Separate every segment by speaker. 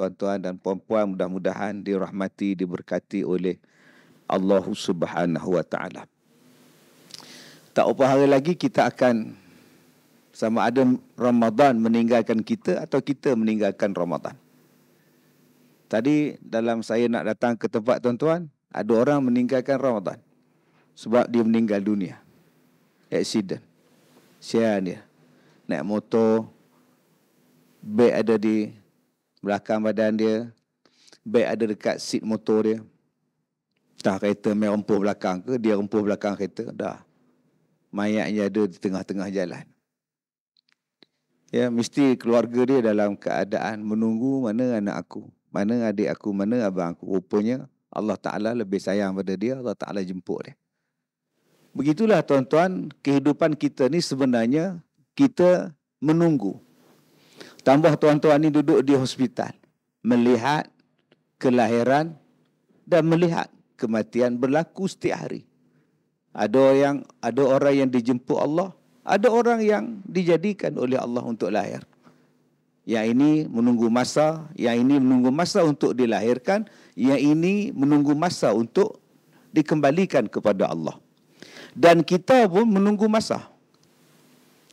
Speaker 1: tuan-tuan dan puan-puan mudah-mudahan dirahmati diberkati oleh Allah Subhanahu wa taala. Tak apa hari lagi kita akan sama ada Ramadan meninggalkan kita atau kita meninggalkan Ramadan. Tadi dalam saya nak datang ke tempat tuan-tuan, ada orang meninggalkan Ramadan. Sebab dia meninggal dunia. Accident. Sian dia. Naik motor. Beg ada di belakang badan dia. Beg ada dekat seat motor dia. Dah kereta main rempuh belakang ke, dia rempuh belakang kereta, dah. Mayatnya ada di tengah-tengah jalan. Ya, mesti keluarga dia dalam keadaan menunggu mana anak aku, mana adik aku, mana abang aku. Rupanya Allah Ta'ala lebih sayang pada dia, Allah Ta'ala jemput dia. Begitulah tuan-tuan, kehidupan kita ni sebenarnya kita menunggu. Tambah tuan-tuan ni duduk di hospital. Melihat kelahiran dan melihat kematian berlaku setiap hari. Ada yang ada orang yang dijemput Allah, ada orang yang dijadikan oleh Allah untuk lahir. Yang ini menunggu masa, yang ini menunggu masa untuk dilahirkan, yang ini menunggu masa untuk dikembalikan kepada Allah. Dan kita pun menunggu masa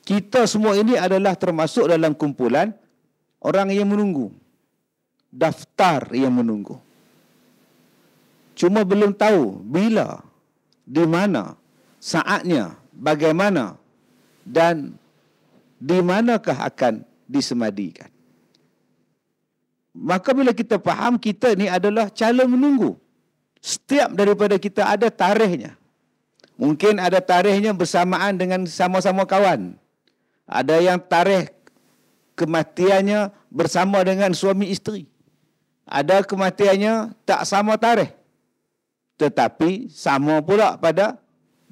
Speaker 1: kita semua ini adalah termasuk dalam kumpulan orang yang menunggu. Daftar yang menunggu. Cuma belum tahu bila, di mana, saatnya, bagaimana dan di manakah akan disemadikan. Maka bila kita faham kita ini adalah calon menunggu. Setiap daripada kita ada tarikhnya. Mungkin ada tarikhnya bersamaan dengan sama-sama kawan. Ada yang tarikh kematiannya bersama dengan suami isteri. Ada kematiannya tak sama tarikh. Tetapi sama pula pada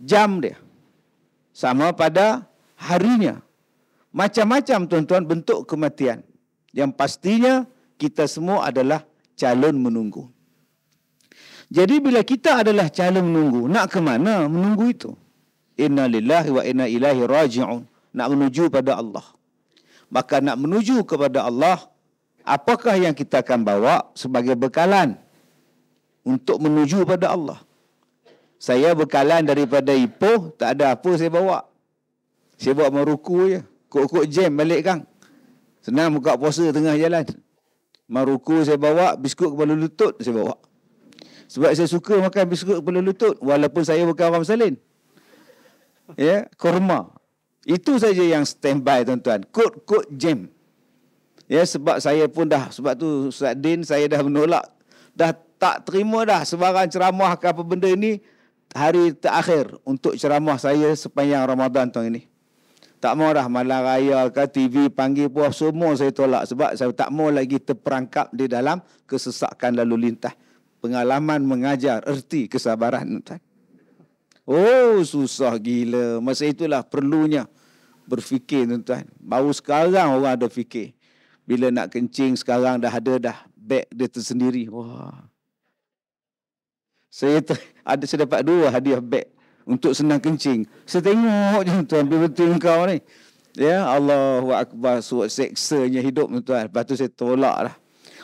Speaker 1: jam dia. Sama pada harinya. Macam-macam tuan-tuan bentuk kematian. Yang pastinya kita semua adalah calon menunggu. Jadi bila kita adalah calon menunggu, nak ke mana menunggu itu? Inna lillahi wa inna ilahi raji'un nak menuju pada Allah. Maka nak menuju kepada Allah, apakah yang kita akan bawa sebagai bekalan untuk menuju pada Allah? Saya bekalan daripada Ipoh, tak ada apa saya bawa. Saya bawa maruku je. Kok-kok jam balik kang. Senang buka puasa tengah jalan. Maruku saya bawa, biskut kepala lutut saya bawa. Sebab saya suka makan biskut kepala lutut walaupun saya bukan orang salin. Ya, yeah, kurma. Itu saja yang standby tuan-tuan. Kod-kod jam. Ya sebab saya pun dah sebab tu Ustaz Din saya dah menolak dah tak terima dah sebarang ceramah ke apa benda ini hari terakhir untuk ceramah saya sepanjang Ramadan tahun ini. Tak mau dah malam raya ke TV panggil puas semua saya tolak sebab saya tak mau lagi terperangkap di dalam kesesakan lalu lintas. Pengalaman mengajar erti kesabaran tuan. Oh susah gila. Masa itulah perlunya berfikir tuan-tuan. Baru sekarang orang ada fikir. Bila nak kencing sekarang dah ada dah beg dia tersendiri. Wah. Saya ter, ada saya dapat dua hadiah beg untuk senang kencing. Saya tengok je tuan betul kau ni. Ya Allahu akbar suat seksanya hidup tuan. Lepas tu saya tolak lah.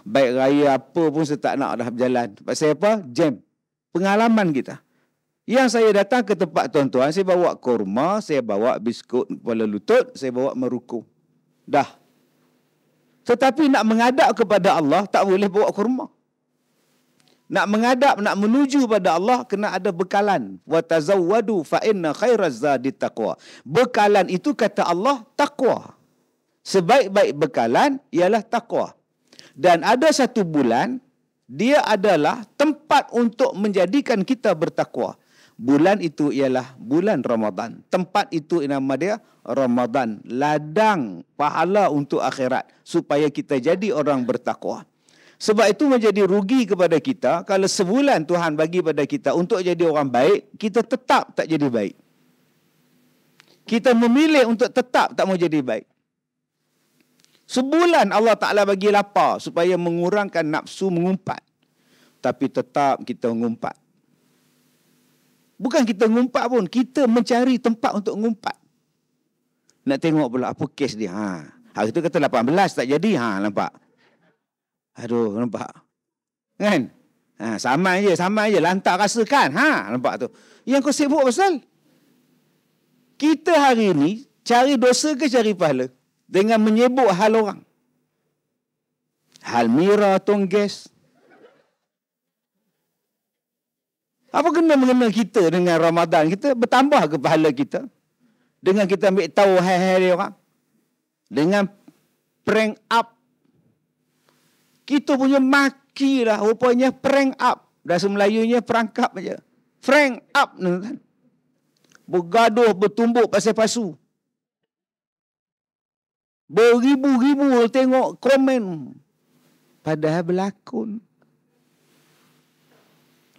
Speaker 1: Baik raya apa pun saya tak nak dah berjalan. Sebab apa? Jam. Pengalaman kita. Yang saya datang ke tempat tuan-tuan, saya bawa kurma, saya bawa biskut kepala lutut, saya bawa meruku. Dah. Tetapi nak mengadap kepada Allah, tak boleh bawa kurma. Nak mengadap, nak menuju kepada Allah, kena ada bekalan. وَتَزَوَّدُوا فَإِنَّ خَيْرَ الزَّادِ taqwa. Bekalan itu kata Allah, takwa. Sebaik-baik bekalan ialah takwa. Dan ada satu bulan, dia adalah tempat untuk menjadikan kita bertakwa bulan itu ialah bulan Ramadan. Tempat itu nama dia Ramadan. Ladang pahala untuk akhirat supaya kita jadi orang bertakwa. Sebab itu menjadi rugi kepada kita kalau sebulan Tuhan bagi kepada kita untuk jadi orang baik, kita tetap tak jadi baik. Kita memilih untuk tetap tak mau jadi baik. Sebulan Allah Ta'ala bagi lapar supaya mengurangkan nafsu mengumpat. Tapi tetap kita mengumpat. Bukan kita ngumpat pun. Kita mencari tempat untuk ngumpat. Nak tengok pula apa kes dia. Ha. Hari itu kata 18 tak jadi. Ha, nampak? Aduh, nampak? Kan? Ha, sama je, sama je. Lantar rasakan. Ha, nampak tu. Yang kau sibuk pasal? Kita hari ini cari dosa ke cari pahala? Dengan menyebut hal orang. Hal mira tonggeng Apa kena mengena kita dengan Ramadan? Kita bertambah ke pahala kita? Dengan kita ambil tahu hari-hari orang? Dengan prank up? Kita punya maki lah. Rupanya prank up. Dasar Melayunya perangkap saja. Prank up. Kan? Bergaduh, bertumbuk pasal pasu. Beribu-ribu tengok komen. Padahal berlakon.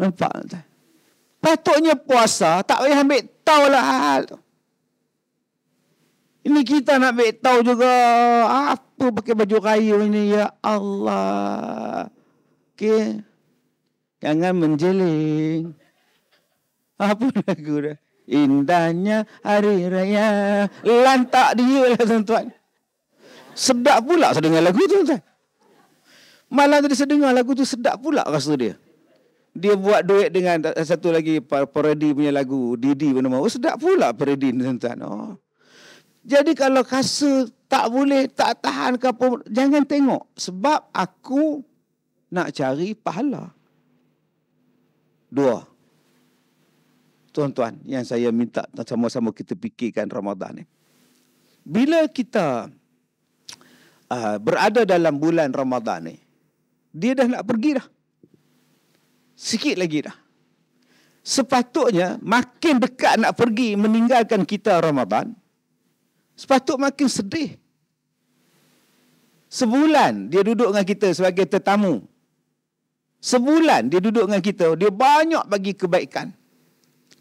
Speaker 1: Nampak tak? Patutnya puasa tak payah ambil tahu lah hal tu. Ini kita nak ambil tahu juga apa pakai baju raya ini ya Allah. Okey. Jangan menjeling. Apa lagu dah? Indahnya hari raya. Lantak dia lah tuan-tuan. Sedap pula saya dengar lagu tu tuan-tuan. Malam tadi saya dengar lagu tu sedap pula rasa dia dia buat duet dengan eh, satu lagi Peredi punya lagu Didi pun nama. Oh, sedap pula Peredi tuan-tuan. Oh. Jadi kalau kasa tak boleh, tak tahan ke apa, jangan tengok. Sebab aku nak cari pahala. Dua. Tuan-tuan yang saya minta sama-sama kita fikirkan Ramadan ni. Bila kita uh, berada dalam bulan Ramadan ni, dia dah nak pergi dah sikit lagi dah. Sepatutnya makin dekat nak pergi meninggalkan kita Ramadan, sepatut makin sedih. Sebulan dia duduk dengan kita sebagai tetamu. Sebulan dia duduk dengan kita, dia banyak bagi kebaikan.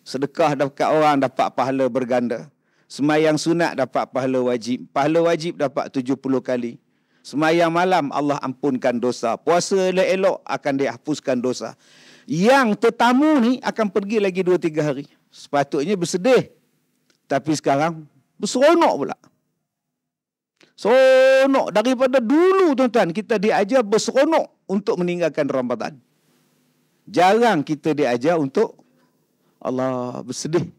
Speaker 1: Sedekah dapat orang dapat pahala berganda. Semayang sunat dapat pahala wajib. Pahala wajib dapat 70 kali. Semayang malam Allah ampunkan dosa. Puasa elok-elok akan dihapuskan dosa. Yang tetamu ni akan pergi lagi 2-3 hari. Sepatutnya bersedih. Tapi sekarang berseronok pula. Seronok. Daripada dulu tuan-tuan kita diajar berseronok untuk meninggalkan Ramadan. Jarang kita diajar untuk Allah bersedih.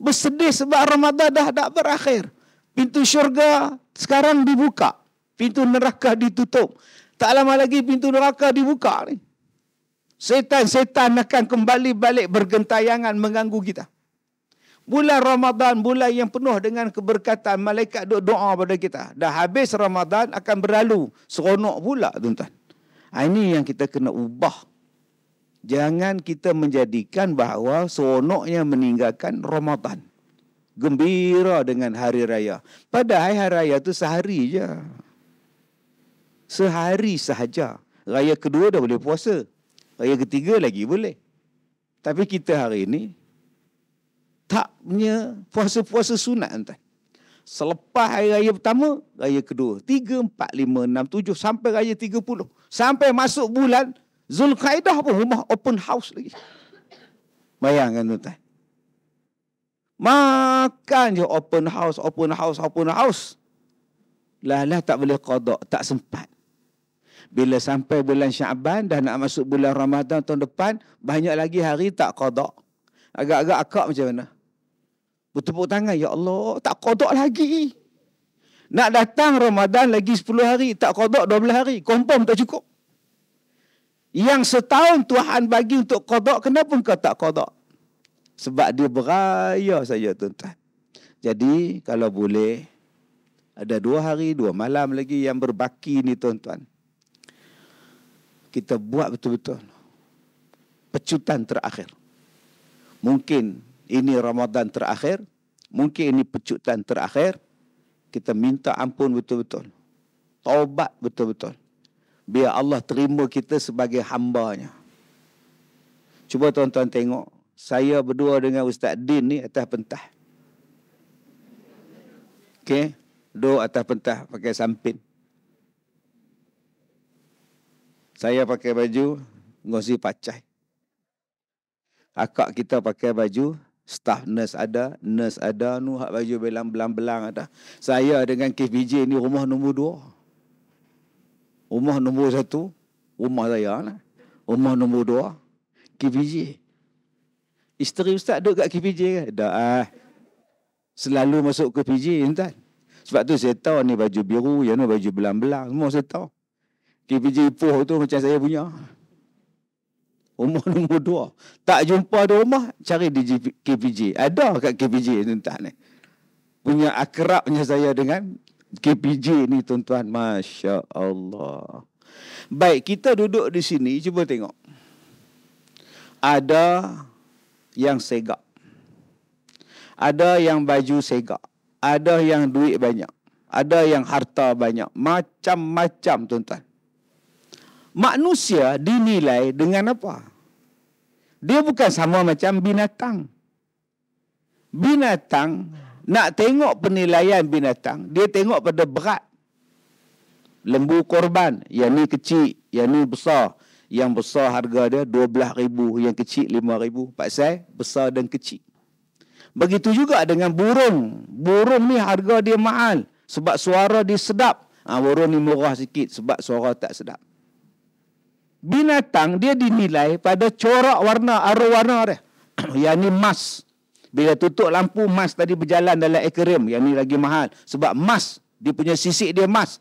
Speaker 1: Bersedih sebab Ramadan dah tak berakhir. Pintu syurga sekarang dibuka. Pintu neraka ditutup. Tak lama lagi pintu neraka dibuka ni. Setan-setan akan kembali balik bergentayangan mengganggu kita. Bulan Ramadan, bulan yang penuh dengan keberkatan. Malaikat duk doa pada kita. Dah habis Ramadan akan berlalu. Seronok pula tuan-tuan. Ah, ini yang kita kena ubah. Jangan kita menjadikan bahawa seronoknya meninggalkan Ramadan. Gembira dengan hari raya. Padahal hari raya itu sehari saja. Sehari sahaja. Raya kedua dah boleh puasa. Raya ketiga lagi boleh. Tapi kita hari ini tak punya puasa-puasa sunat entah. Selepas hari raya pertama, raya kedua, tiga, empat, lima, enam, tujuh, sampai raya tiga puluh. Sampai masuk bulan, Zulkaidah pun rumah open house lagi. Bayangkan tuan-tuan. Makan je open house, open house, open house. Lah lah tak boleh kodok, tak sempat. Bila sampai bulan Syaban dah nak masuk bulan Ramadan tahun depan, banyak lagi hari tak qada. Agak-agak akak macam mana? Bertepuk tangan, ya Allah, tak qada lagi. Nak datang Ramadan lagi 10 hari, tak qada 12 hari, confirm tak cukup. Yang setahun Tuhan bagi untuk qada, kenapa kau tak qada? Sebab dia beraya saja tuan-tuan. Jadi kalau boleh ada dua hari, dua malam lagi yang berbaki ni tuan-tuan kita buat betul-betul pecutan terakhir. Mungkin ini Ramadan terakhir, mungkin ini pecutan terakhir. Kita minta ampun betul-betul. Taubat betul-betul. Biar Allah terima kita sebagai hamba-nya. Cuba tuan-tuan tengok. Saya berdua dengan Ustaz Din ni atas pentah. Okey. Duduk atas pentah pakai samping. Saya pakai baju ngosi pacai. Akak kita pakai baju staff nurse ada, nurse ada, nu hak baju belang-belang-belang ada. Saya dengan KBJ ni rumah nombor dua. Rumah nombor satu, rumah saya lah. Rumah nombor dua, KBJ. Isteri ustaz duduk kat KBJ kan? Dah eh. ah. Selalu masuk ke KBJ, entah. Sebab tu saya tahu ni baju biru, yang ni baju belang-belang. Semua saya tahu. KPJ Ipoh tu macam saya punya. Umur nombor dua. Tak jumpa di rumah, cari di KPJ. Ada kat KPJ ni tak ni. Punya akrabnya saya dengan KPJ ni tuan-tuan. Masya Allah. Baik, kita duduk di sini. Cuba tengok. Ada yang segak. Ada yang baju segak. Ada yang duit banyak. Ada yang harta banyak. Macam-macam tuan-tuan manusia dinilai dengan apa? Dia bukan sama macam binatang. Binatang nak tengok penilaian binatang, dia tengok pada berat. Lembu korban, yang ni kecil, yang ni besar. Yang besar harga dia ribu, yang kecil ribu. Pak saya besar dan kecil. Begitu juga dengan burung. Burung ni harga dia mahal sebab suara dia sedap. Ah ha, burung ni murah sikit sebab suara tak sedap binatang dia dinilai pada corak warna arah warna dia yang ni emas bila tutup lampu emas tadi berjalan dalam akuarium yang ni lagi mahal sebab emas dia punya sisi dia emas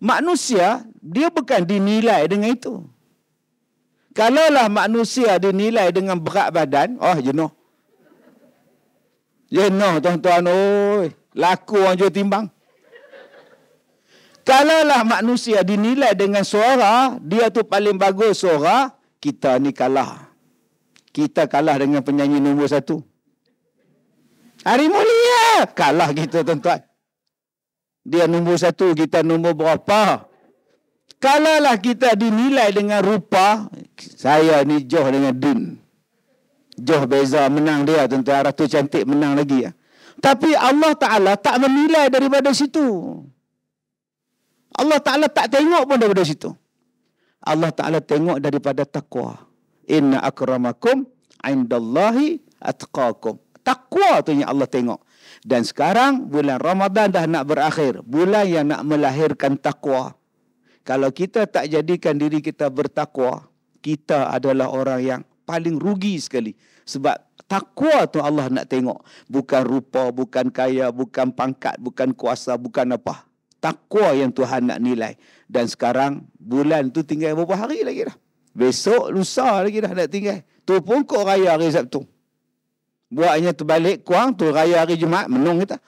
Speaker 1: manusia dia bukan dinilai dengan itu kalaulah manusia dinilai dengan berat badan oh jenuh jenuh tuan-tuan laku orang jual timbang Kalaulah manusia dinilai dengan suara, dia tu paling bagus suara, kita ni kalah. Kita kalah dengan penyanyi nombor satu. Hari mulia! Kalah kita tuan-tuan. Dia nombor satu, kita nombor berapa? Kalaulah kita dinilai dengan rupa, saya ni Joh dengan Din. Joh beza menang dia tuan-tuan. Ratu cantik menang lagi. ya. Tapi Allah Ta'ala tak menilai daripada situ. Allah Ta'ala tak tengok pun daripada situ. Allah Ta'ala tengok daripada taqwa. Inna akramakum indallahi atqakum. Taqwa tu yang Allah tengok. Dan sekarang bulan Ramadan dah nak berakhir. Bulan yang nak melahirkan taqwa. Kalau kita tak jadikan diri kita bertakwa, kita adalah orang yang paling rugi sekali. Sebab takwa tu Allah nak tengok. Bukan rupa, bukan kaya, bukan pangkat, bukan kuasa, bukan apa takwa yang Tuhan nak nilai. Dan sekarang bulan tu tinggal beberapa hari lagi dah. Besok lusa lagi dah nak tinggal. Tu pun kok raya hari Sabtu. Buatnya terbalik kuang tu raya hari Jumaat menung kita.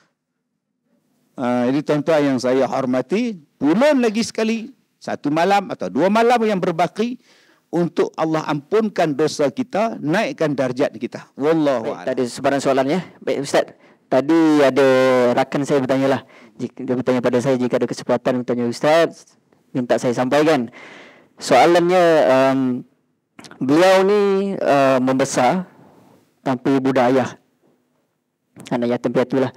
Speaker 1: Ha, jadi tuan-tuan yang saya hormati, bulan lagi sekali, satu malam atau dua malam yang berbaki untuk Allah ampunkan dosa kita, naikkan darjat kita. Wallahu a'lam. Tadi sebarang soalan ya. Baik Ustaz tadi ada rakan saya bertanya lah dia bertanya pada saya jika ada kesempatan bertanya ustaz minta saya sampaikan soalannya um, beliau ni uh, membesar tanpa ibu dan ayah anak yatim piatu lah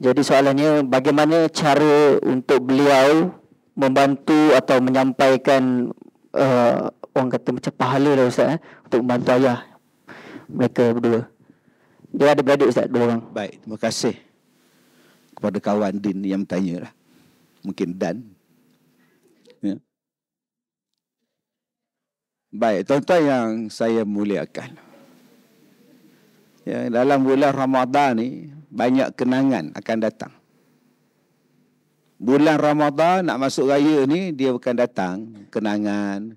Speaker 1: jadi soalannya bagaimana cara untuk beliau membantu atau menyampaikan uh, orang kata macam pahala lah ustaz eh, untuk membantu ayah mereka berdua dia ada beradik Ustaz dua orang. Baik, terima kasih kepada kawan Din yang tanya lah. Mungkin Dan. Ya. Baik, tuan-tuan yang saya muliakan. Ya, dalam bulan Ramadan ni, banyak kenangan akan datang. Bulan Ramadan nak masuk raya ni, dia akan datang kenangan.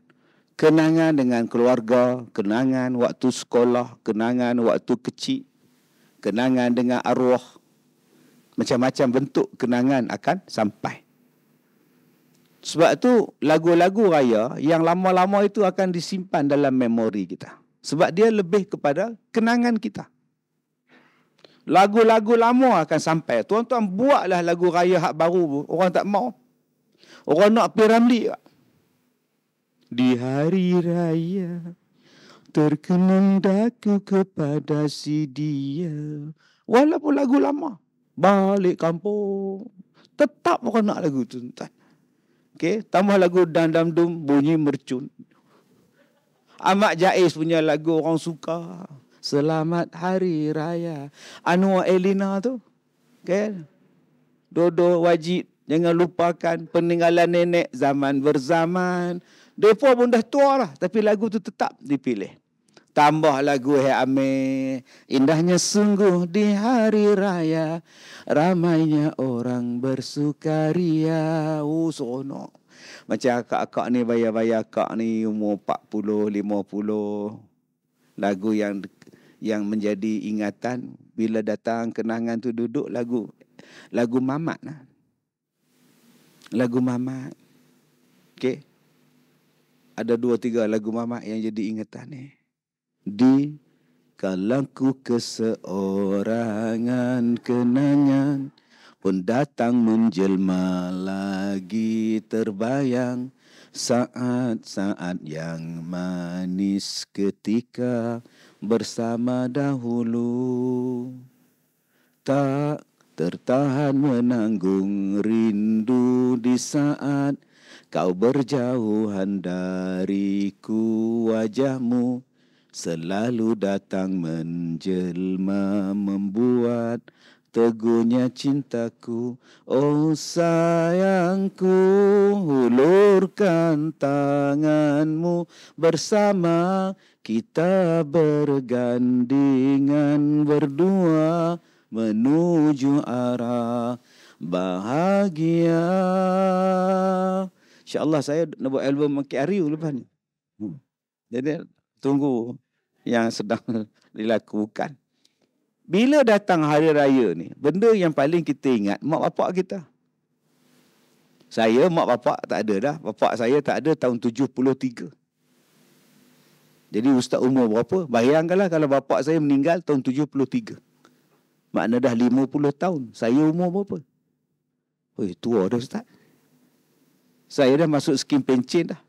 Speaker 1: Kenangan dengan keluarga, kenangan waktu sekolah, kenangan waktu kecil kenangan dengan arwah macam-macam bentuk kenangan akan sampai sebab tu lagu-lagu raya yang lama-lama itu akan disimpan dalam memori kita sebab dia lebih kepada kenangan kita lagu-lagu lama akan sampai tuan-tuan buatlah lagu raya hak baru orang tak mau orang nak piramli di hari raya terkenang daku kepada si dia. Walaupun lagu lama. Balik kampung. Tetap aku nak lagu tu. Okay. Tambah lagu dandam dum bunyi mercun. Amat jais punya lagu orang suka. Selamat Hari Raya. Anwar Elina tu. Okay. Dodo wajib. Jangan lupakan peninggalan nenek zaman berzaman. Depa pun dah tua lah. Tapi lagu tu tetap dipilih. Tambah lagu hai amin. Indahnya sungguh di hari raya. Ramainya orang bersukaria. Oh, sono. Macam akak-akak ni, bayar-bayar akak ni umur 40, 50. Lagu yang yang menjadi ingatan. Bila datang kenangan tu duduk lagu. Lagu mamat lah. Lagu mamat. Okay. Ada dua tiga lagu mamat yang jadi ingatan ni. Eh di kalangku keseorangan kenangan pun datang menjelma lagi terbayang saat-saat yang manis ketika bersama dahulu tak tertahan menanggung rindu di saat kau berjauhan dariku wajahmu selalu datang menjelma membuat teguhnya cintaku, oh sayangku, hulurkan tanganmu bersama kita bergandingan berdua menuju arah bahagia. InsyaAllah saya nak buat album Makik Ariu lepas ni. Hmm. Jadi tunggu yang sedang dilakukan. Bila datang hari raya ni, benda yang paling kita ingat mak bapak kita. Saya mak bapak tak ada dah. Bapak saya tak ada tahun 73. Jadi ustaz umur berapa? Bayangkanlah kalau bapak saya meninggal tahun 73. Makna dah 50 tahun. Saya umur berapa? Oi, tua dah ustaz. Saya dah masuk skim pencen dah.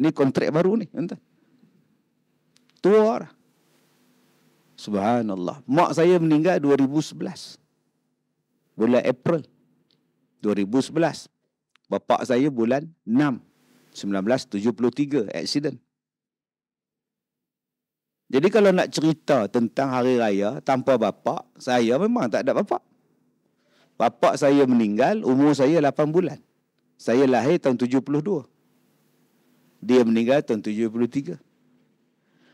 Speaker 1: Ni kontrak baru ni, entah. Tua orang. Subhanallah. Mak saya meninggal 2011. Bulan April 2011. Bapa saya bulan 6. 1973. Accident. Jadi kalau nak cerita tentang hari raya tanpa bapa saya memang tak ada bapa. Bapa saya meninggal, umur saya 8 bulan. Saya lahir tahun 72. Dia meninggal tahun 73.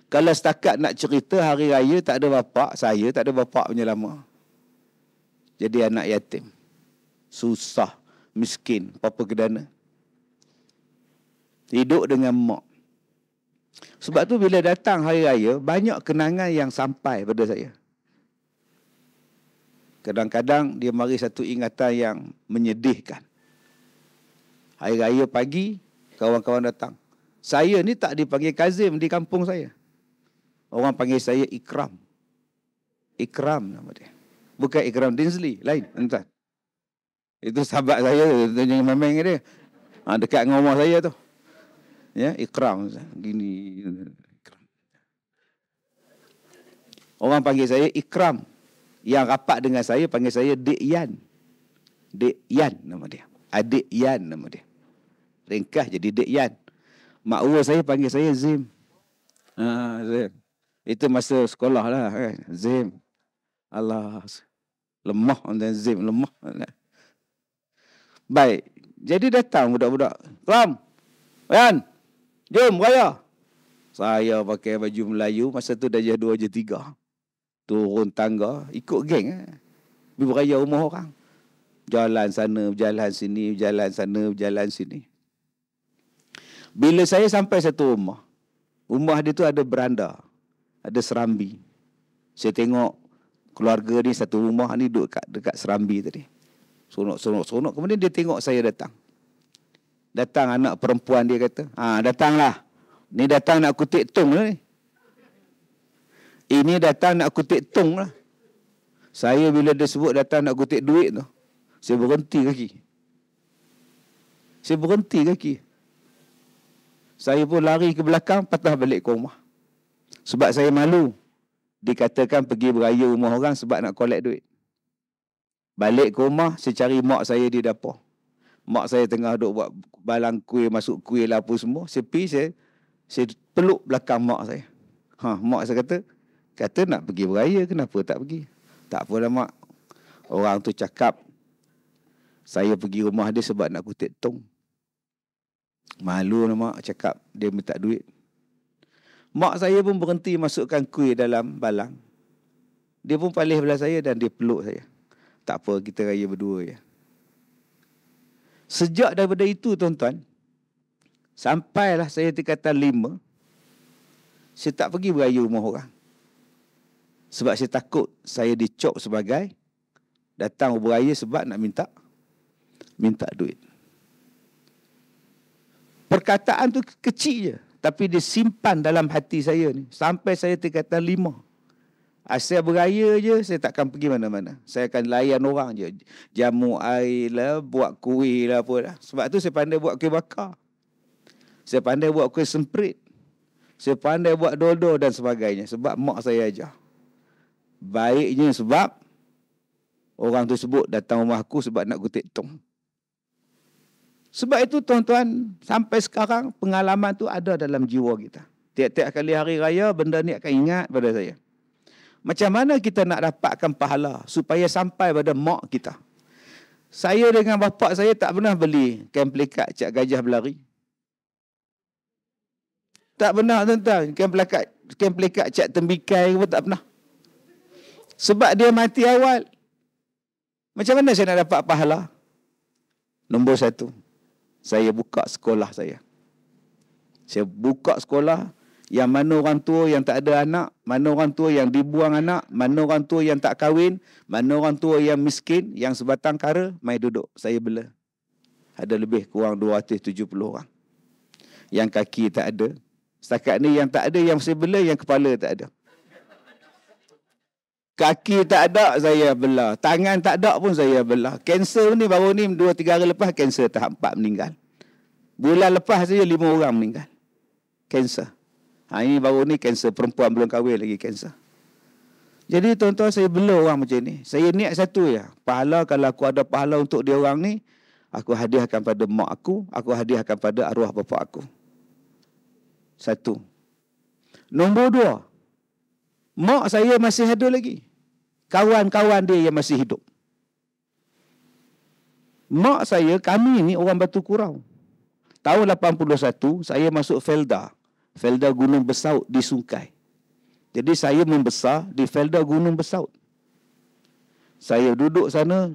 Speaker 1: Kalau setakat nak cerita hari raya tak ada bapa, saya tak ada bapa punya lama. Jadi anak yatim. Susah, miskin, apa-apa kedana. Hidup dengan mak. Sebab tu bila datang hari raya, banyak kenangan yang sampai pada saya. Kadang-kadang dia mari satu ingatan yang menyedihkan. Hari raya pagi, kawan-kawan datang. Saya ni tak dipanggil Kazim di kampung saya. Orang panggil saya Ikram. Ikram nama dia. Bukan Ikram Dinsley. Lain. Entah. Itu sahabat saya. Tanya memang dia. Ha, dekat dengan rumah saya tu. Ya, Ikram. Gini. Ikram. Orang panggil saya Ikram. Yang rapat dengan saya panggil saya Dik Yan. Dik Yan nama dia. Adik Yan nama dia. Ringkas jadi Dik Yan. Mak saya panggil saya Zim. Ha, Zim. Itu masa sekolah lah kan. Zim. Allah. Lemah dan Zim. Lemah. Baik. Jadi datang budak-budak. Kelam. ram, Jom raya. Saya pakai baju Melayu. Masa tu dah jadi dua je tiga. Turun tangga. Ikut geng. Eh. Pergi kan? beraya rumah orang. Jalan sana, jalan sini, jalan sana, jalan sini. Bila saya sampai satu rumah. Rumah dia tu ada beranda ada serambi. Saya tengok keluarga ni satu rumah ni duduk dekat, dekat serambi tadi. Sonok-sonok-sonok. Kemudian dia tengok saya datang. Datang anak perempuan dia kata. Ha, datanglah. Ni datang nak kutik tung lah ni. Ini datang nak kutik tung lah. Saya bila dia sebut datang nak kutik duit tu. Saya berhenti kaki. Saya berhenti kaki. Saya pun lari ke belakang patah balik ke rumah. Sebab saya malu dikatakan pergi beraya rumah orang sebab nak collect duit. Balik ke rumah, saya cari mak saya di dapur. Mak saya tengah duk buat balang kuih, masuk kuih lah apa semua. Saya pergi, saya, saya peluk belakang mak saya. Ha, mak saya kata, kata nak pergi beraya, kenapa tak pergi? Tak apalah mak. Orang tu cakap, saya pergi rumah dia sebab nak kutip tong. Malu lah mak cakap, dia minta duit. Mak saya pun berhenti masukkan kuih dalam balang. Dia pun paling belah saya dan dia peluk saya. Tak apa, kita raya berdua ya. Sejak daripada itu tuan-tuan, sampailah saya tingkatan lima, saya tak pergi beraya rumah orang. Sebab saya takut saya dicok sebagai datang beraya sebab nak minta minta duit. Perkataan tu kecil je. Tapi dia simpan dalam hati saya ni. Sampai saya tingkatan lima. Asal beraya je, saya takkan pergi mana-mana. Saya akan layan orang je. Jamu air lah, buat kuih lah apa lah. Sebab tu saya pandai buat kuih bakar. Saya pandai buat kuih semprit. Saya pandai buat dodo dan sebagainya. Sebab mak saya ajar. Baiknya sebab orang tu sebut datang rumah aku sebab nak kutip tong. Sebab itu tuan-tuan, sampai sekarang pengalaman tu ada dalam jiwa kita. Tiap-tiap kali hari raya, benda ni akan ingat pada saya. Macam mana kita nak dapatkan pahala supaya sampai pada mak kita. Saya dengan bapak saya tak pernah beli kemplikat cak gajah berlari. Tak pernah tuan-tuan, kemplikat, kemplikat cak tembikai pun tak pernah. Sebab dia mati awal. Macam mana saya nak dapat pahala? Nombor satu saya buka sekolah saya. Saya buka sekolah yang mana orang tua yang tak ada anak, mana orang tua yang dibuang anak, mana orang tua yang tak kahwin, mana orang tua yang miskin, yang sebatang kara, mai duduk. Saya bela. Ada lebih kurang 270 orang. Yang kaki tak ada. Setakat ni yang tak ada, yang saya bela, yang kepala tak ada. Kaki tak ada saya bela, Tangan tak ada pun saya bela. Kanser ni baru ni 2-3 hari lepas kanser tahap empat meninggal. Bulan lepas saja 5 orang meninggal. Kanser. Ha, ini baru ni kanser. Perempuan belum kahwin lagi kanser. Jadi tuan-tuan saya bela orang macam ni. Saya niat satu ya. Pahala kalau aku ada pahala untuk dia orang ni. Aku hadiahkan pada mak aku. Aku hadiahkan pada arwah bapak aku. Satu. Nombor dua. Mak saya masih ada lagi kawan-kawan dia yang masih hidup. Mak saya, kami ni orang Batu Kurau. Tahun 81, saya masuk Felda. Felda Gunung Besaut di Sungai. Jadi saya membesar di Felda Gunung Besaut. Saya duduk sana,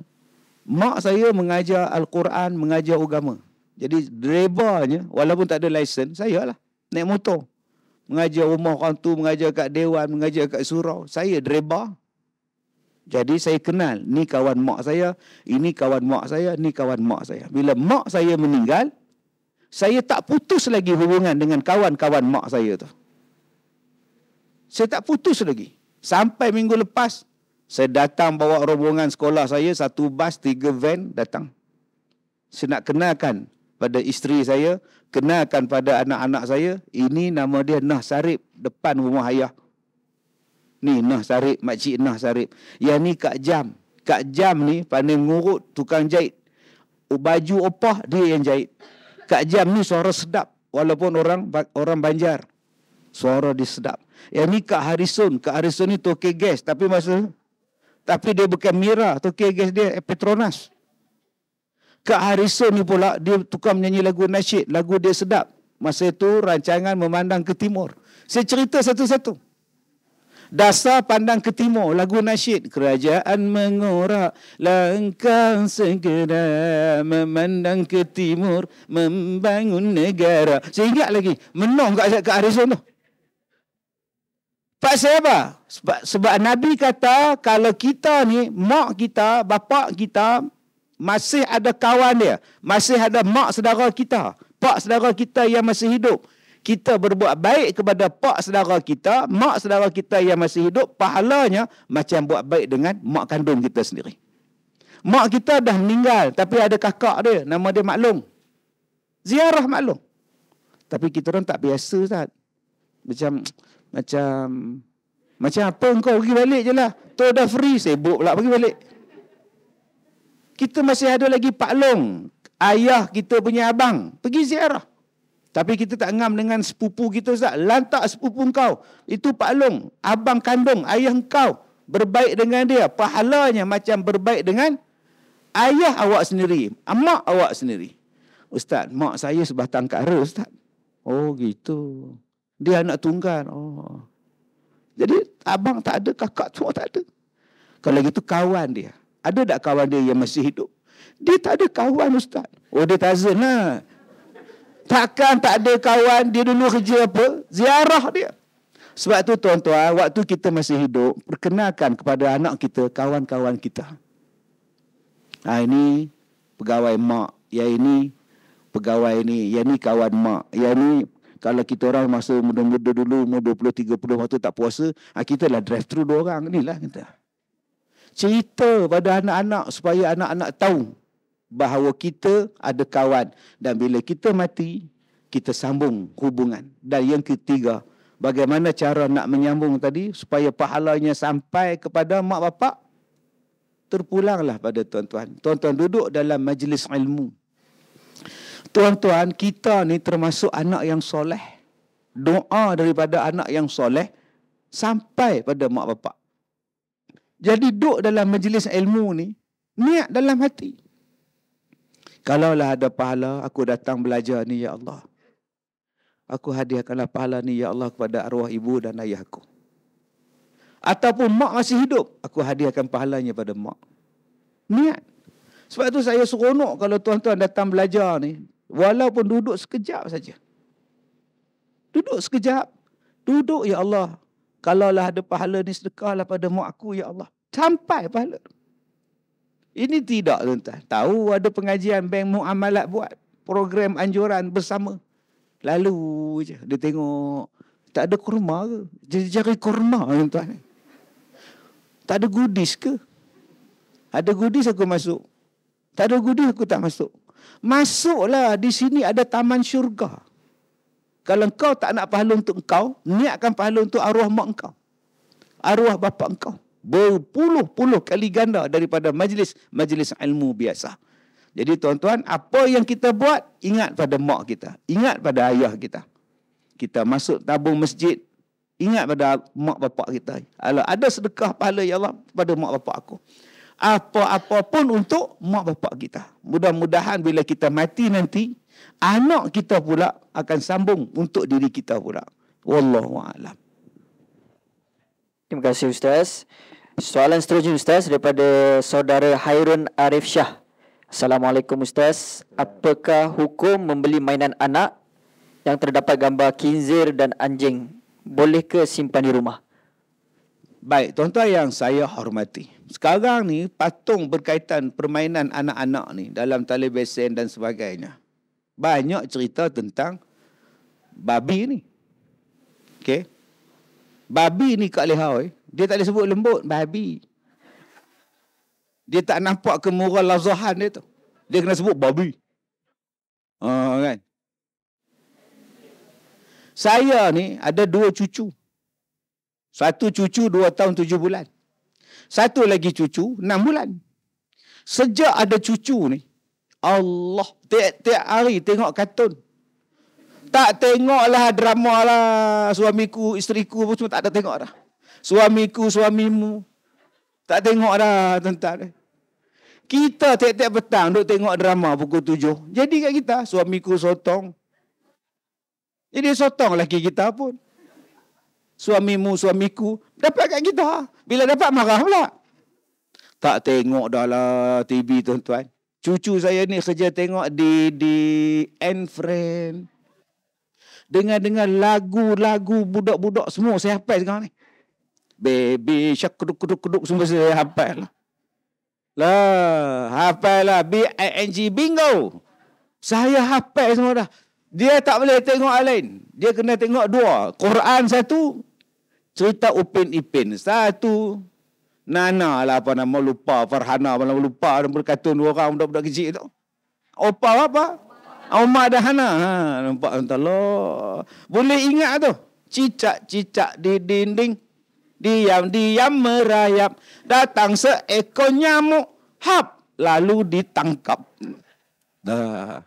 Speaker 1: mak saya mengajar Al-Quran, mengajar agama. Jadi drebanya, walaupun tak ada lesen, saya lah. Naik motor. Mengajar rumah orang tu, mengajar kat dewan, mengajar kat surau. Saya drebar. Jadi saya kenal, ni kawan mak saya, ini kawan mak saya, ni kawan mak saya. Bila mak saya meninggal, saya tak putus lagi hubungan dengan kawan-kawan mak saya tu. Saya tak putus lagi. Sampai minggu lepas, saya datang bawa rombongan sekolah saya, satu bas, tiga van datang. Saya nak kenalkan pada isteri saya, kenalkan pada anak-anak saya, ini nama dia Nah Sarip, depan rumah ayah, Ni Nah Sarip, makcik Nah Sarip. Ya ni Kak Jam. Kak Jam ni pandai ngurut tukang jahit. Oh, baju opah dia yang jahit. Kak Jam ni suara sedap. Walaupun orang orang banjar. Suara dia sedap. Yang ni Kak Harison, Kak Harison ni toke gas. Tapi masa tapi dia bukan Mira. Toke gas dia eh, Petronas. Kak Harison ni pula dia tukang menyanyi lagu nasyid. Lagu dia sedap. Masa itu rancangan memandang ke timur. Saya cerita satu-satu. Dasar pandang ke timur Lagu nasyid Kerajaan mengorak Langkah segera Memandang ke timur Membangun negara Saya ingat lagi Menong kat, kat Arizona Sebab saya apa? Sebab, sebab Nabi kata Kalau kita ni Mak kita bapa kita Masih ada kawan dia Masih ada mak saudara kita Pak saudara kita yang masih hidup kita berbuat baik kepada pak saudara kita, mak saudara kita yang masih hidup, pahalanya macam buat baik dengan mak kandung kita sendiri. Mak kita dah meninggal tapi ada kakak dia, nama dia Maklum. Ziarah Maklum. Tapi kita orang tak biasa, Ustaz. Macam, macam, macam apa engkau pergi balik je lah. Tu dah free, sibuk pula pergi balik. Kita masih ada lagi Pak Long. Ayah kita punya abang. Pergi ziarah. Tapi kita tak ngam dengan sepupu kita Ustaz. Lantak sepupu kau. Itu Pak Long. Abang kandung. Ayah kau. Berbaik dengan dia. Pahalanya macam berbaik dengan ayah awak sendiri. Mak awak sendiri. Ustaz, mak saya sebatang kara Ustaz. Oh gitu. Dia anak tunggal. Oh. Jadi abang tak ada, kakak semua tak ada. Kalau gitu kawan dia. Ada tak kawan dia yang masih hidup? Dia tak ada kawan Ustaz. Oh dia tazen lah takkan tak ada kawan dia dulu kerja apa ziarah dia sebab tu tuan-tuan waktu kita masih hidup perkenalkan kepada anak kita kawan-kawan kita ha, ini pegawai mak ya ini pegawai ini ya ini kawan mak ya ini kalau kita orang masa muda-muda dulu umur 20 30 waktu tak puasa ha, kita lah drive through dua orang inilah kita cerita pada anak-anak supaya anak-anak tahu bahawa kita ada kawan dan bila kita mati kita sambung hubungan dan yang ketiga bagaimana cara nak menyambung tadi supaya pahalanya sampai kepada mak bapak terpulanglah pada tuan-tuan tuan-tuan duduk dalam majlis ilmu tuan-tuan kita ni termasuk anak yang soleh doa daripada anak yang soleh sampai pada mak bapak jadi duduk dalam majlis ilmu ni niat dalam hati Kalaulah ada pahala, aku datang belajar ni, Ya Allah. Aku hadiahkanlah pahala ni, Ya Allah, kepada arwah ibu dan ayahku. Ataupun mak masih hidup, aku hadiahkan pahalanya pada mak. Niat. Sebab tu saya seronok kalau tuan-tuan datang belajar ni. Walaupun duduk sekejap saja. Duduk sekejap. Duduk, Ya Allah. Kalaulah ada pahala ni, sedekahlah pada mak aku, Ya Allah. Sampai pahala tu. Ini tidak tuan-tuan. Tahu ada pengajian bank muamalat buat program anjuran bersama. Lalu je dia tengok tak ada kurma ke? Jadi cari kurma tuan-tuan. Tak ada goodies ke? Ada goodies aku masuk. Tak ada goodies aku tak masuk. Masuklah di sini ada taman syurga. Kalau kau tak nak pahala untuk kau, niatkan pahala untuk arwah mak kau. Arwah bapak kau berpuluh-puluh kali ganda daripada majlis-majlis ilmu biasa. Jadi tuan-tuan, apa yang kita buat, ingat pada mak kita. Ingat pada ayah kita. Kita masuk tabung masjid, ingat pada mak bapak kita. Alah ada sedekah pahala, ya Allah, pada mak bapak aku. Apa-apa pun untuk mak bapak kita. Mudah-mudahan bila kita mati nanti, anak kita pula akan sambung untuk diri kita pula. Wallahu a'lam. Terima kasih Ustaz. Soalan seterusnya Ustaz daripada saudara Hairun Arif Shah. Assalamualaikum Ustaz. Apakah hukum membeli mainan anak yang terdapat gambar kinzir dan anjing? Bolehkah simpan di rumah? Baik, tuan-tuan yang saya hormati. Sekarang ni patung berkaitan permainan anak-anak ni dalam tali besen dan sebagainya. Banyak cerita tentang babi ni. Okey. Babi ni kat lehau eh. Dia tak boleh sebut lembut, babi. Dia tak nampak kemurah lazahan dia tu. Dia kena sebut babi. Uh, kan? Saya ni ada dua cucu. Satu cucu dua tahun tujuh bulan. Satu lagi cucu enam bulan. Sejak ada cucu ni, Allah tiap-tiap hari tengok kartun. Tak tengoklah drama lah suamiku, isteriku pun semua tak ada tengok dah suamiku, suamimu. Tak tengok dah tentang tuan Kita tiap-tiap petang duk tengok drama pukul tujuh. Jadi kat kita, suamiku sotong. Jadi sotong lelaki kita pun. Suamimu, suamiku. Dapat kat kita. Bila dapat marah pula. Tak tengok dah lah TV tuan-tuan. Cucu saya ni kerja tengok di di end friend. Dengar-dengar lagu-lagu budak-budak semua saya hafal sekarang ni. Baby Shark kuduk kuduk kuduk semua saya hafal lah. Lah, hafal lah. B-I-N-G bingo. Saya hafal semua dah. Dia tak boleh tengok lain. Dia kena tengok dua. Quran satu. Cerita Upin Ipin. Satu. Nana lah apa nama lupa. Farhana apa nama lupa. Ada berkatun dua orang budak-budak kecil tu. Opa apa? Umar dan Hana. Ha, nampak. Entahlah. Boleh ingat tu. Cicak-cicak di dinding diam-diam merayap. Datang seekor nyamuk, hap, lalu ditangkap. Dah.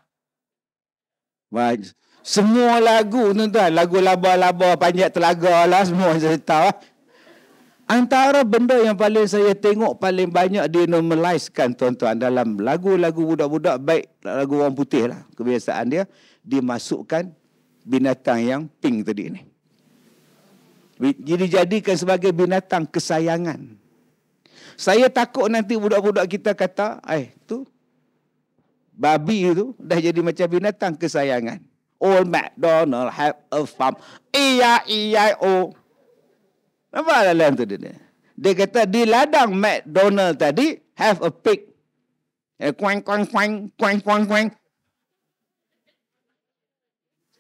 Speaker 1: Baik. Semua lagu tu tuan, lagu laba-laba, panjat telaga lah, semua cerita. tahu. Antara benda yang paling saya tengok paling banyak dinormalisekan tuan-tuan dalam lagu-lagu budak-budak baik lagu orang putih lah kebiasaan dia dimasukkan binatang yang pink tadi ni. Dia dijadikan sebagai binatang kesayangan. Saya takut nanti budak-budak kita kata, eh tu babi itu dah jadi macam binatang kesayangan. Old MacDonald have a farm. Iya, iya, oh. apa tak dalam tu dia? Dia kata di ladang MacDonald tadi have a pig. Eh, kuang, kuang, kuang, kuang, kuang, kuang.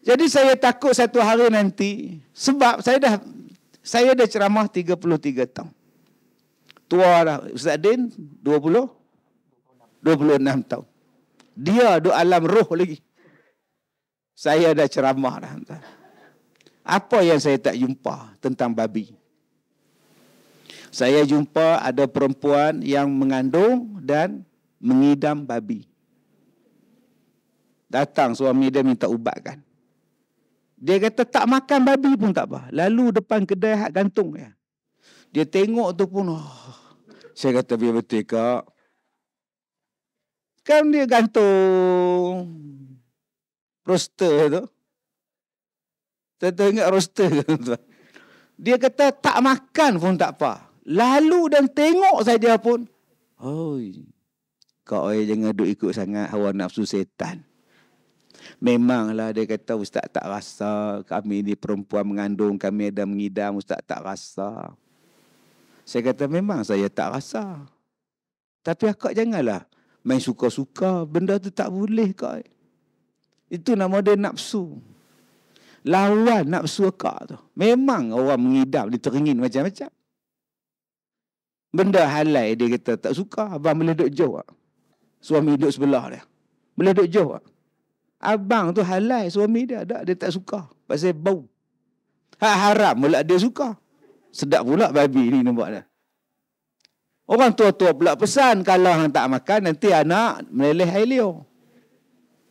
Speaker 1: Jadi saya takut satu hari nanti sebab saya dah saya dah ceramah 33 tahun. Tua dah Ustaz Din 20 26 tahun. Dia ada alam roh lagi. Saya dah ceramah dah. Apa yang saya tak jumpa tentang babi? Saya jumpa ada perempuan yang mengandung dan mengidam babi. Datang suami dia minta ubat dia kata tak makan babi pun tak apa. Lalu depan kedai hak gantung dia. Dia tengok tu pun. Oh. Saya kata biar betul kak. Kan dia gantung. Roster tu. Tentu ingat roster Dia kata tak makan pun tak apa. Lalu dan tengok saya dia pun. Oi. Kak Oye jangan duduk ikut sangat hawa nafsu setan. Memanglah dia kata ustaz tak rasa kami ni perempuan mengandung kami ada mengidam ustaz tak rasa. Saya kata memang saya tak rasa. Tapi akak janganlah main suka-suka. Benda tu tak boleh kau. Itu nama dia nafsu. Lawan nafsu akak tu. Memang orang mengidam dia teringin macam-macam. Benda halai dia kata tak suka. Abang boleh duduk jauh. Suami duduk sebelah dia. Boleh duduk jauh. Abang tu halal suami dia tak dia tak suka pasal bau. Hak haram pula dia suka. Sedap pula babi ni nampak dah. Orang tua-tua pula pesan kalau hang tak makan nanti anak meleleh helio.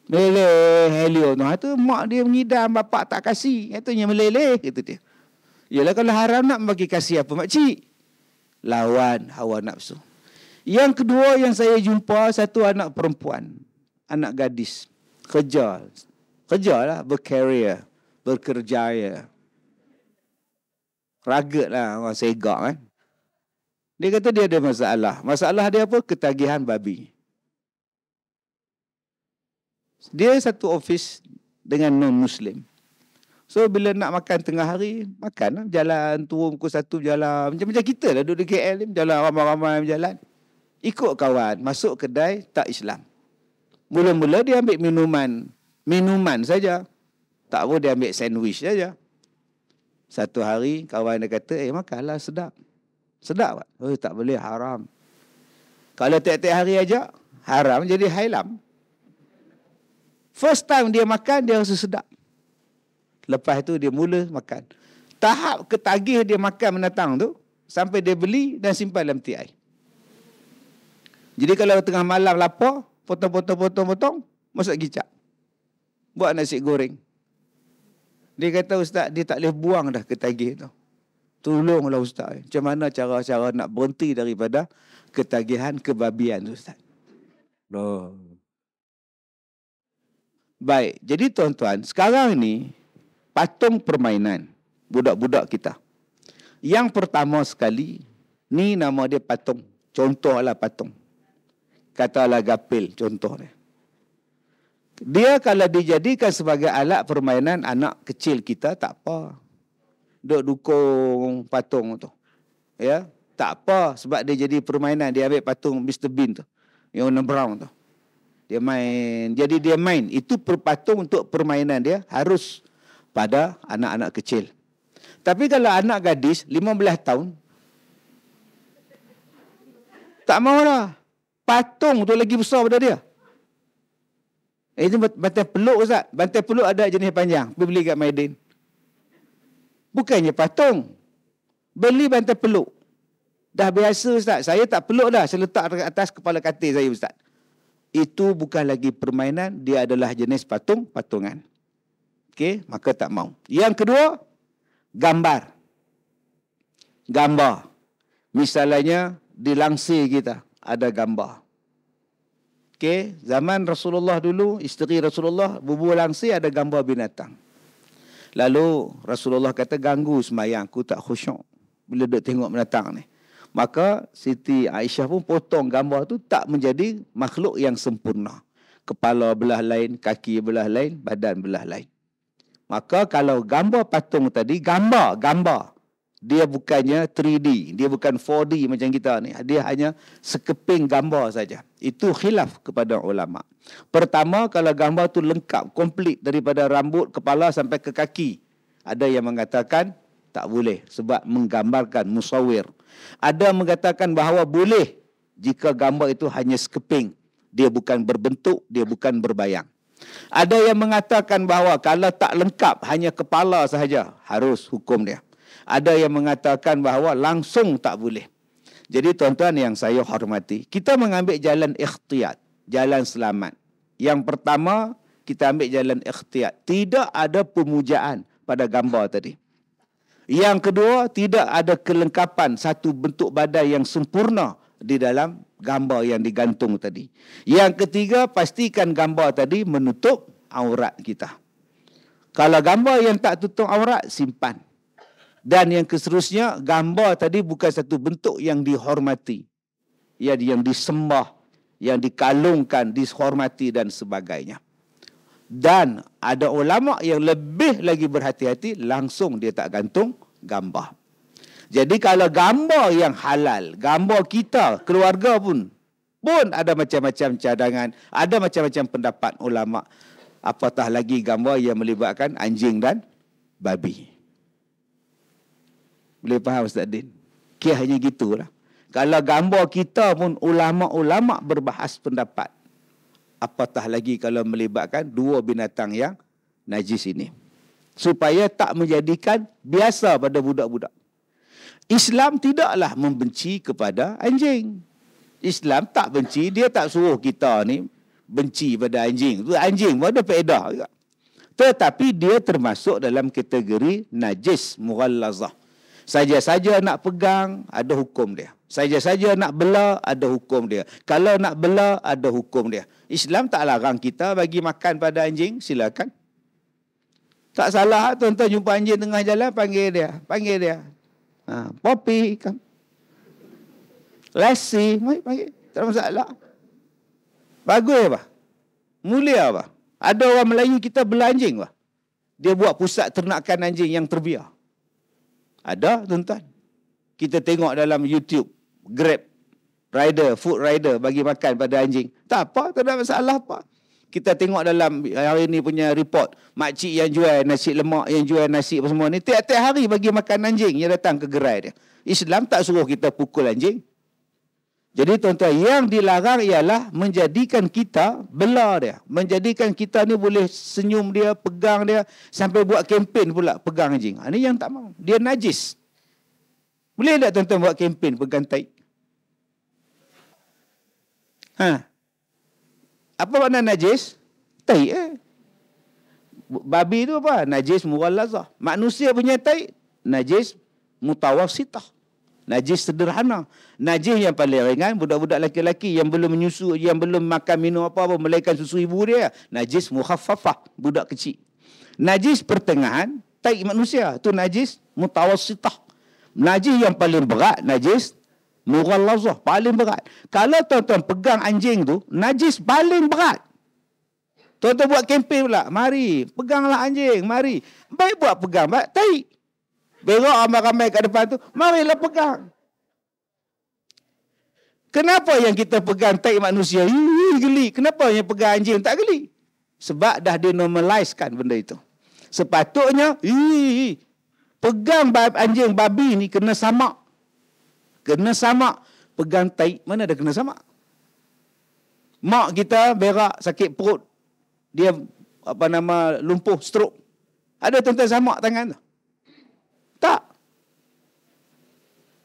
Speaker 1: Meleleh helio tu. Itu ha, mak dia mengidam, bapak tak kasih. Itu ha, yang meleleh, kata dia. Yalah kalau haram nak bagi kasih apa makcik? Lawan hawa nafsu. Yang kedua yang saya jumpa, satu anak perempuan. Anak gadis kerja kerja lah berkarya berkerjaya ragut lah orang segak kan dia kata dia ada masalah masalah dia apa ketagihan babi dia satu office dengan non muslim So bila nak makan tengah hari, makan lah. Jalan turun pukul satu jalan. Macam macam kita lah duduk di KL ni. Jalan ramai-ramai berjalan. Ikut kawan. Masuk kedai tak Islam. Mula-mula dia ambil minuman. Minuman saja. Tak apa dia ambil sandwich saja. Satu hari kawan dia kata, eh makanlah sedap. Sedap pak. Oh, eh, tak boleh haram. Kalau tiap-tiap hari aja haram jadi hailam. First time dia makan, dia rasa sedap. Lepas itu dia mula makan. Tahap ketagih dia makan menatang tu sampai dia beli dan simpan dalam TI. Jadi kalau tengah malam lapar, potong-potong-potong-potong, masuk gicak. Buat nasi goreng. Dia kata ustaz, dia tak boleh buang dah ketagih tu. Tolonglah ustaz. Macam mana cara-cara nak berhenti daripada ketagihan kebabian tu ustaz? loh Baik, jadi tuan-tuan, sekarang ni patung permainan budak-budak kita. Yang pertama sekali, ni nama dia patung. Contohlah patung katalah gapil contohnya. Dia kalau dijadikan sebagai alat permainan anak kecil kita tak apa. Duk dukung patung tu. Ya, tak apa sebab dia jadi permainan dia ambil patung Mr Bean tu. Yang warna brown tu. Dia main, jadi dia main. Itu perpatung untuk permainan dia harus pada anak-anak kecil. Tapi kalau anak gadis 15 tahun tak mahu lah patung tu lagi besar pada dia. Eh, ini bantai peluk Ustaz. Bantai peluk ada jenis panjang. Pergi beli kat Maidin. Bukannya patung. Beli bantai peluk. Dah biasa Ustaz. Saya tak peluk dah. Saya letak atas kepala katil saya Ustaz. Itu bukan lagi permainan. Dia adalah jenis patung, patungan. Okey, maka tak mau. Yang kedua, gambar. Gambar. Misalnya, dilangsir kita ada gambar. Okey, zaman Rasulullah dulu, isteri Rasulullah bubuh langsi ada gambar binatang. Lalu Rasulullah kata ganggu semayang aku tak khusyuk bila duk tengok binatang ni. Maka Siti Aisyah pun potong gambar tu tak menjadi makhluk yang sempurna. Kepala belah lain, kaki belah lain, badan belah lain. Maka kalau gambar patung tadi, gambar, gambar dia bukannya 3D, dia bukan 4D macam kita ni. Dia hanya sekeping gambar saja. Itu khilaf kepada ulama. Pertama kalau gambar tu lengkap, komplit daripada rambut kepala sampai ke kaki. Ada yang mengatakan tak boleh sebab menggambarkan musawir. Ada mengatakan bahawa boleh jika gambar itu hanya sekeping. Dia bukan berbentuk, dia bukan berbayang. Ada yang mengatakan bahawa kalau tak lengkap hanya kepala sahaja harus hukum dia ada yang mengatakan bahawa langsung tak boleh. Jadi tuan-tuan yang saya hormati, kita mengambil jalan ikhtiat, jalan selamat. Yang pertama, kita ambil jalan ikhtiat. Tidak ada pemujaan pada gambar tadi. Yang kedua, tidak ada kelengkapan satu bentuk badan yang sempurna di dalam gambar yang digantung tadi. Yang ketiga, pastikan gambar tadi menutup aurat kita. Kalau gambar yang tak tutup aurat, simpan. Dan yang keseterusnya, gambar tadi bukan satu bentuk yang dihormati. Ia yang disembah, yang dikalungkan, dihormati dan sebagainya. Dan ada ulama yang lebih lagi berhati-hati, langsung dia tak gantung gambar. Jadi kalau gambar yang halal, gambar kita, keluarga pun, pun ada macam-macam cadangan, ada macam-macam pendapat ulama. Apatah lagi gambar yang melibatkan anjing dan babi. Boleh faham Ustaz Din? Kiahnya gitulah. Kalau gambar kita pun ulama-ulama berbahas pendapat. Apatah lagi kalau melibatkan dua binatang yang najis ini. Supaya tak menjadikan biasa pada budak-budak. Islam tidaklah membenci kepada anjing. Islam tak benci, dia tak suruh kita ni benci pada anjing. Itu anjing pun ada peredah juga. Tetapi dia termasuk dalam kategori najis mughallazah. Saja-saja nak pegang, ada hukum dia. Saja-saja nak bela, ada hukum dia. Kalau nak bela, ada hukum dia. Islam tak larang kita bagi makan pada anjing, silakan. Tak salah tuan-tuan jumpa anjing tengah jalan, panggil dia. Panggil dia. Ha, Poppy kan. Lassie, mari panggil. Tak ada masalah. Bagus apa? Mulia apa? Ada orang Melayu kita bela anjing apa? Dia buat pusat ternakan anjing yang terbiar. Ada tuan-tuan. Kita tengok dalam YouTube. Grab. Rider. Food rider. Bagi makan pada anjing. Tak apa. Tak ada masalah apa. Kita tengok dalam hari ini punya report. Makcik yang jual nasi lemak. Yang jual nasi apa semua ni. Tiap-tiap hari bagi makan anjing. Yang datang ke gerai dia. Islam tak suruh kita pukul anjing. Jadi tuan-tuan, yang dilarang ialah menjadikan kita bela dia. Menjadikan kita ni boleh senyum dia, pegang dia. Sampai buat kempen pula, pegang anjing. Ini ha, yang tak mahu. Dia najis. Boleh tak tuan-tuan buat kempen pegang taik? Ha. Apa makna najis? Taik eh. Babi tu apa? Najis mural lazah. Manusia punya taik, najis mutawasitah. Najis sederhana. Najis yang paling ringan budak-budak lelaki-lelaki yang belum menyusu, yang belum makan minum apa-apa melainkan susu ibu dia. Najis mukhaffafah, budak kecil. Najis pertengahan, tai manusia. Tu najis mutawassitah. Najis yang paling berat, najis mughallazah, paling berat. Kalau tuan-tuan pegang anjing tu, najis paling berat. Tuan-tuan buat kempen pula. Mari, peganglah anjing. Mari. Baik buat pegang, baik. Taik. Berok ramai-ramai kat depan tu. Marilah pegang. Kenapa yang kita pegang tak manusia? Ih, geli. Kenapa yang pegang anjing tak geli? Sebab dah dinormalisekan benda itu. Sepatutnya, ih, pegang anjing babi ni kena sama, Kena sama Pegang taik mana dah kena sama? Mak kita berak sakit perut. Dia apa nama lumpuh, stroke. Ada tentang sama tangan tu.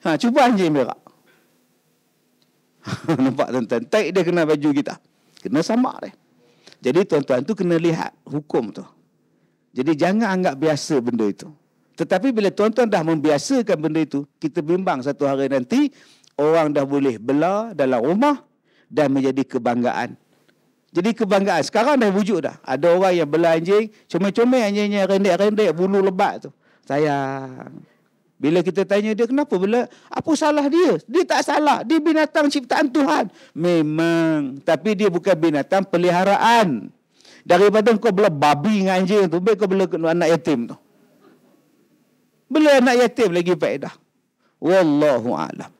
Speaker 1: Ha, cuba anjing berak. Nampak tuan-tuan? Tak dia kena baju kita. Kena samak dia. Jadi tuan-tuan tu kena lihat hukum tu. Jadi jangan anggap biasa benda itu. Tetapi bila tuan-tuan dah membiasakan benda itu, kita bimbang satu hari nanti, orang dah boleh bela dalam rumah dan menjadi kebanggaan. Jadi kebanggaan. Sekarang dah wujud dah. Ada orang yang bela anjing, cuma-cuma anjingnya rendek-rendek, bulu lebat tu. Sayang. Bila kita tanya dia kenapa bila apa salah dia? Dia tak salah. Dia binatang ciptaan Tuhan. Memang, tapi dia bukan binatang peliharaan. Daripada kau bela babi dengan anjing tu, baik kau bela anak yatim tu. Bela anak yatim lagi faedah. Wallahu alam.